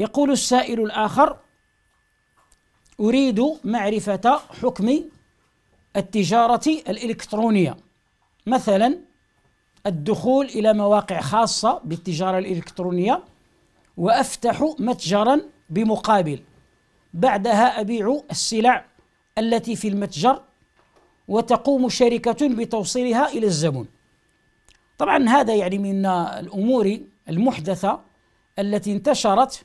يقول السائل الآخر أريد معرفة حكم التجارة الإلكترونية مثلا الدخول إلى مواقع خاصة بالتجارة الإلكترونية وأفتح متجرا بمقابل بعدها أبيع السلع التي في المتجر وتقوم شركة بتوصيلها إلى الزبون طبعا هذا يعني من الأمور المحدثة التي انتشرت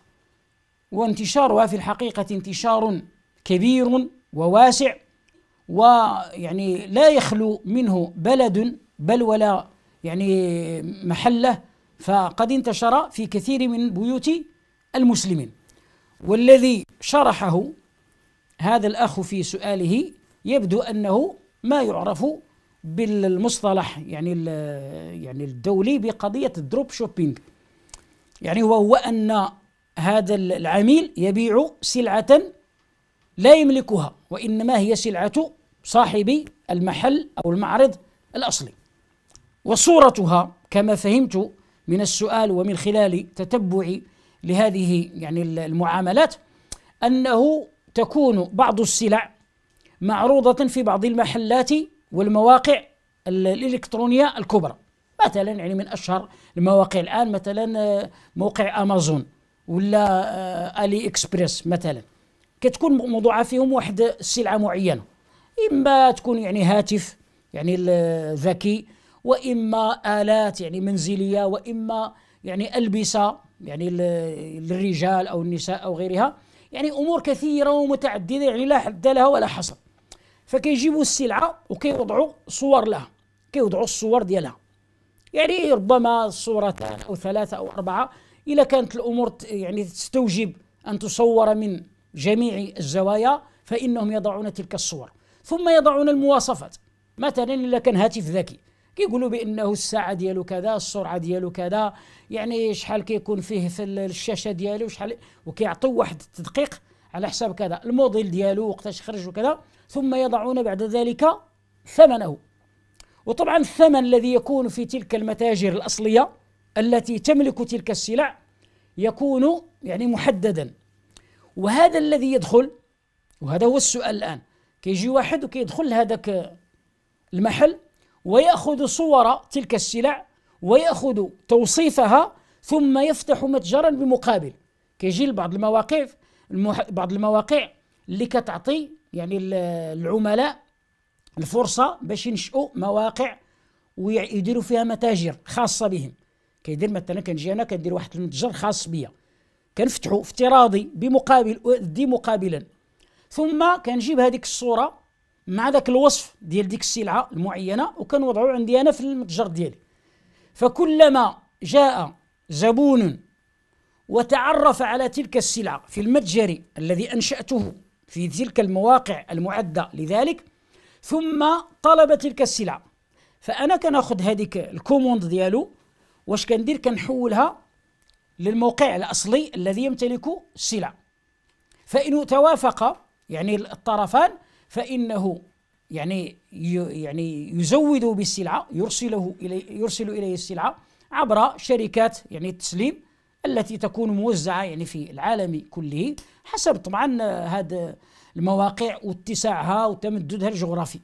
وانتشارها في الحقيقة انتشار كبير وواسع ويعني لا يخلو منه بلد بل ولا يعني محله فقد انتشر في كثير من بيوت المسلمين والذي شرحه هذا الاخ في سؤاله يبدو انه ما يعرف بالمصطلح يعني يعني الدولي بقضيه الدروب شوبينج يعني وهو ان هذا العميل يبيع سلعة لا يملكها وإنما هي سلعة صاحب المحل أو المعرض الأصلي وصورتها كما فهمت من السؤال ومن خلال تتبعي لهذه يعني المعاملات أنه تكون بعض السلع معروضة في بعض المحلات والمواقع الإلكترونية الكبرى مثلا يعني من أشهر المواقع الآن مثلا آه، موقع أمازون ولا آه، الي اكسبريس مثلا كتكون موضوعه فيهم واحد السلعه معينه اما تكون يعني هاتف يعني ذكي واما الات يعني منزليه واما يعني البسه يعني للرجال او النساء او غيرها يعني امور كثيره ومتعدده يعني لا حد لها ولا حصر فكيجيبوا السلعه وكيوضعوا صور لها كيوضعوا الصور ديالها يعني ربما صورتان او ثلاثه او اربعه إذا كانت الأمور يعني تستوجب أن تصور من جميع الزوايا فإنهم يضعون تلك الصور ثم يضعون المواصفات مثلا إذا كان هاتف ذكي كيقولوا بانه الساعه ديالو كذا السرعه ديالو كذا يعني شحال كيكون فيه في الشاشه ديالو شحال وكيعطيو واحد التدقيق على حساب كذا الموديل ديالو وقتاش خرج وكذا ثم يضعون بعد ذلك ثمنه وطبعا الثمن الذي يكون في تلك المتاجر الاصليه التي تملك تلك السلع يكون يعني محددا وهذا الذي يدخل وهذا هو السؤال الآن كيجي واحد وكيدخل لهذاك المحل ويأخذ صور تلك السلع ويأخذ توصيفها ثم يفتح متجرا بمقابل كيجي لبعض المواقع المح... بعض المواقع اللي كتعطي يعني العملاء الفرصه باش ينشئوا مواقع ويديروا فيها متاجر خاصه بهم كيدير مثلا كنجي انا كندير واحد المتجر خاص بيا كنفتحو افتراضي بمقابل دي مقابلا ثم كنجيب هذيك الصوره مع ذاك الوصف ديال ديك السلعه المعينه وكنوضعو عندي انا في المتجر ديالي فكلما جاء زبون وتعرف على تلك السلعه في المتجر الذي انشاته في تلك المواقع المعده لذلك ثم طلب تلك السلعه فانا كناخذ هذيك الكوموند ديالو واش كندير كنحولها للموقع الاصلي الذي يمتلك السلع فان توافق يعني الطرفان فانه يعني يعني يزود بالسلعه يرسله اليه يرسل اليه السلعه عبر شركات يعني التسليم التي تكون موزعه يعني في العالم كله حسب طبعا هذا المواقع واتساعها وتمددها الجغرافي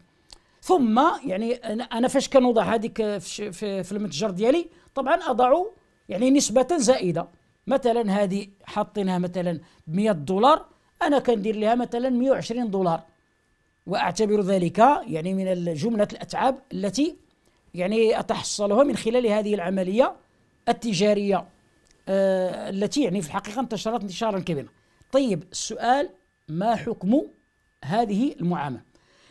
ثم يعني انا فاش كنوضع هذيك في المتجر ديالي طبعا أضع يعني نسبة زائدة مثلا هذه حاطينها مثلا 100 دولار أنا كندير لها مثلا 120 دولار وأعتبر ذلك يعني من جملة الأتعاب التي يعني أتحصلها من خلال هذه العملية التجارية آه التي يعني في الحقيقة انتشرت انتشارا كبيرا طيب السؤال ما حكم هذه المعاملة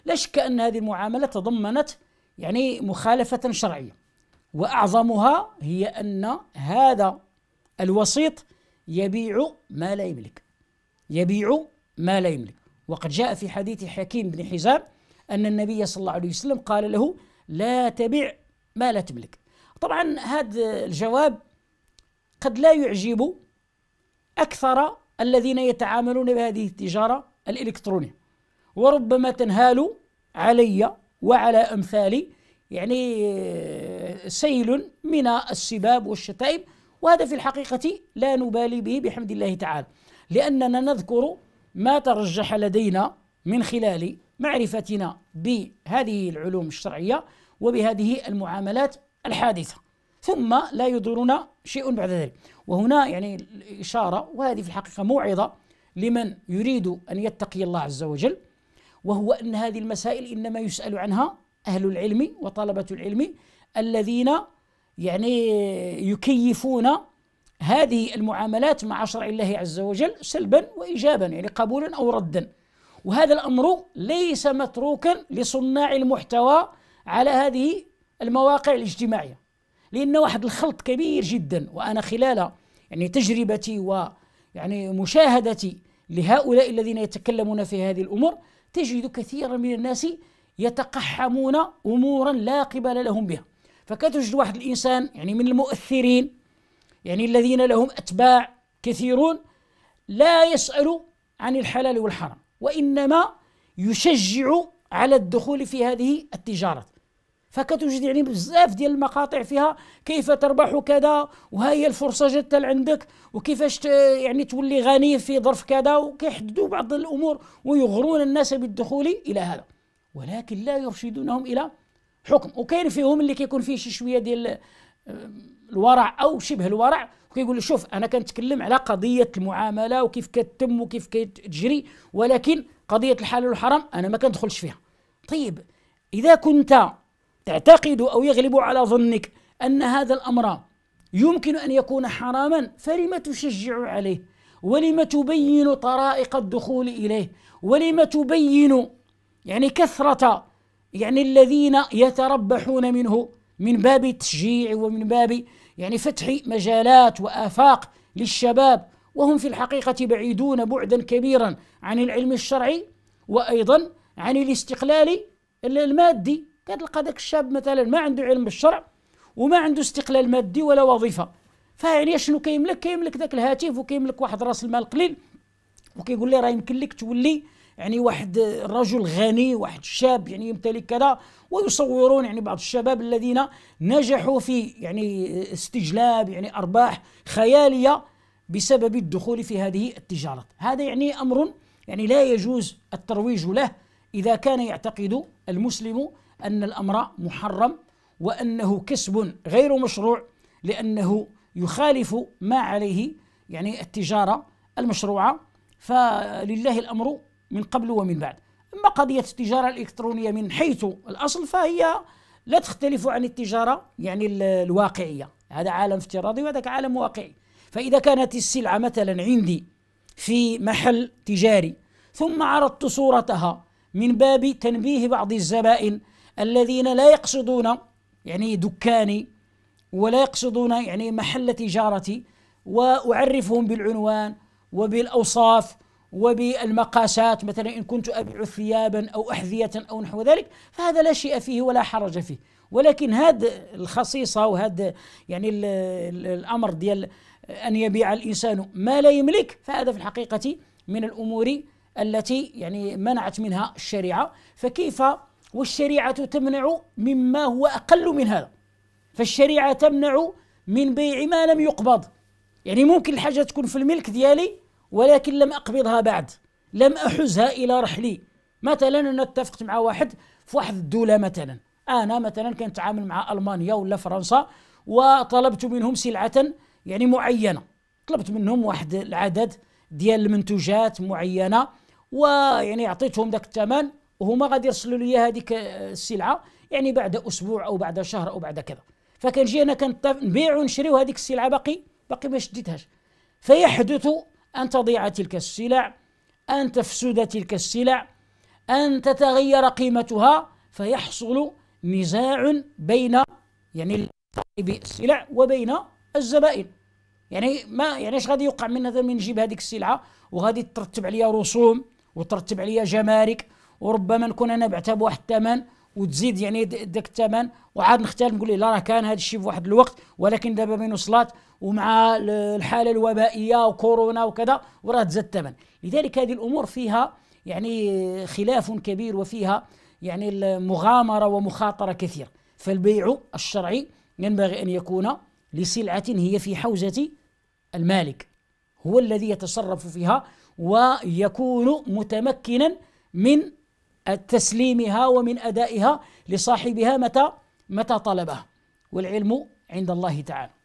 لا شك أن هذه المعاملة تضمنت يعني مخالفة شرعية واعظمها هي ان هذا الوسيط يبيع ما لا يملك يبيع ما لا يملك وقد جاء في حديث حكيم بن حزام ان النبي صلى الله عليه وسلم قال له لا تبع ما لا تملك طبعا هذا الجواب قد لا يعجب اكثر الذين يتعاملون بهذه التجاره الالكترونيه وربما تنهال علي وعلى امثالي يعني آه، سيل من السباب والشتائم وهذا في الحقيقة لا نبالي به بحمد الله تعالى لأننا نذكر ما ترجح لدينا من خلال معرفتنا بهذه العلوم الشرعية وبهذه المعاملات الحادثة ثم لا يضرنا شيء بعد ذلك وهنا يعني الإشارة وهذه في الحقيقة موعظة لمن يريد أن يتقي الله عز وجل وهو أن هذه المسائل إنما يسأل عنها أهل العلم وطلبة العلم الذين يعني يكيفون هذه المعاملات مع شرع الله عز وجل سلبا وإيجابا يعني قبولا أو ردا وهذا الأمر ليس متروكا لصناع المحتوى على هذه المواقع الاجتماعية لأن واحد الخلط كبير جدا وأنا خلال يعني تجربتي و يعني مشاهدتي لهؤلاء الذين يتكلمون في هذه الأمور تجد كثيرا من الناس يتقحمون امورا لا قبل لهم بها فكتجد واحد الانسان يعني من المؤثرين يعني الذين لهم اتباع كثيرون لا يسال عن الحلال والحرام وانما يشجع على الدخول في هذه التجارات فكتوجد يعني بزاف ديال المقاطع فيها كيف تربح كذا وها هي الفرصه جات لعندك وكيفاش يعني تولي غني في ظرف كذا وكيحددوا بعض الامور ويغرون الناس بالدخول الى هذا ولكن لا يرشدونهم الى حكم وكاين فيهم اللي كيكون فيه شي شويه ديال آه، الورع او شبه الورع وكيقول لي شوف انا كنتكلم على قضيه المعامله وكيف كتم وكيف كتجري ولكن قضيه الحلال والحرام انا ما كندخلش فيها طيب اذا كنت تعتقد او يغلب على ظنك ان هذا الامر يمكن ان يكون حراما فلم تشجع عليه ولم تبين طرائق الدخول اليه ولم تبين يعني كثرة يعني الذين يتربحون منه من باب التشجيع ومن باب يعني فتح مجالات وآفاق للشباب وهم في الحقيقة بعيدون بعدا كبيرا عن العلم الشرعي وأيضا عن الاستقلال المادي كتلقى ذاك الشاب مثلا ما عنده علم بالشرع وما عنده استقلال مادي ولا وظيفة فيعني شنو كيملك كيملك ذاك الهاتف وكيملك واحد راس المال قليل وكيقول لي راه يمكن لك تولي يعني واحد رجل غني واحد شاب يعني يمتلك كذا ويصورون يعني بعض الشباب الذين نجحوا في يعني استجلاب يعني ارباح خياليه بسبب الدخول في هذه التجارات هذا يعني امر يعني لا يجوز الترويج له اذا كان يعتقد المسلم ان الامر محرم وانه كسب غير مشروع لانه يخالف ما عليه يعني التجاره المشروعه فلله الامر من قبل ومن بعد أما قضية التجارة الإلكترونية من حيث الأصل فهي لا تختلف عن التجارة يعني الواقعية هذا عالم افتراضي وهذاك عالم واقعي فإذا كانت السلعة مثلا عندي في محل تجاري ثم عرضت صورتها من باب تنبيه بعض الزبائن الذين لا يقصدون يعني دكاني ولا يقصدون يعني محل تجارتي واعرفهم بالعنوان وبالاوصاف وبالمقاسات مثلا إن كنت أبيع ثيابا أو أحذية أو نحو ذلك فهذا لا شيء فيه ولا حرج فيه ولكن هذا الخصيصة وهذا يعني الأمر ديال أن يبيع الإنسان ما لا يملك فهذا في الحقيقة من الأمور التي يعني منعت منها الشريعة فكيف والشريعة تمنع مما هو أقل من هذا فالشريعة تمنع من بيع ما لم يقبض يعني ممكن الحاجة تكون في الملك ديالي ولكن لم أقبضها بعد لم أحزها إلى رحلي مثلا أنا اتفقت مع واحد في واحد الدولة مثلا أنا مثلا كنتعامل مع ألمانيا ولا فرنسا وطلبت منهم سلعة يعني معينة طلبت منهم واحد العدد ديال المنتوجات معينة ويعني عطيتهم ذاك الثمن وهما غادي يرسلوا لي هذيك السلعة يعني بعد أسبوع أو بعد شهر أو بعد كذا فكنجي أنا كنبيع ونشري وهذيك السلعة باقي باقي ما شديتهاش فيحدث أن تضيع تلك السلع أن تفسد تلك السلع أن تتغير قيمتها فيحصل نزاع بين يعني صاحب السلع وبين الزبائن يعني ما يعني اش غادي يوقع من هذا من نجيب هذيك السلعه وغادي ترتب عليا رسوم وترتب عليا جمارك وربما نكون انا بعتها بواحد الثمن وتزيد يعني ذاك الثمن وعاد نختار نقول لا راه كان هذا الشيء في واحد الوقت ولكن دابا بين وصلات ومع الحاله الوبائيه وكورونا وكذا وراه تزاد الثمن لذلك هذه الامور فيها يعني خلاف كبير وفيها يعني المغامره ومخاطره كثير فالبيع الشرعي ينبغي ان يكون لسلعه هي في حوزه المالك هو الذي يتصرف فيها ويكون متمكنا من تسليمها ومن أدائها لصاحبها متى متى طلبه والعلم عند الله تعالى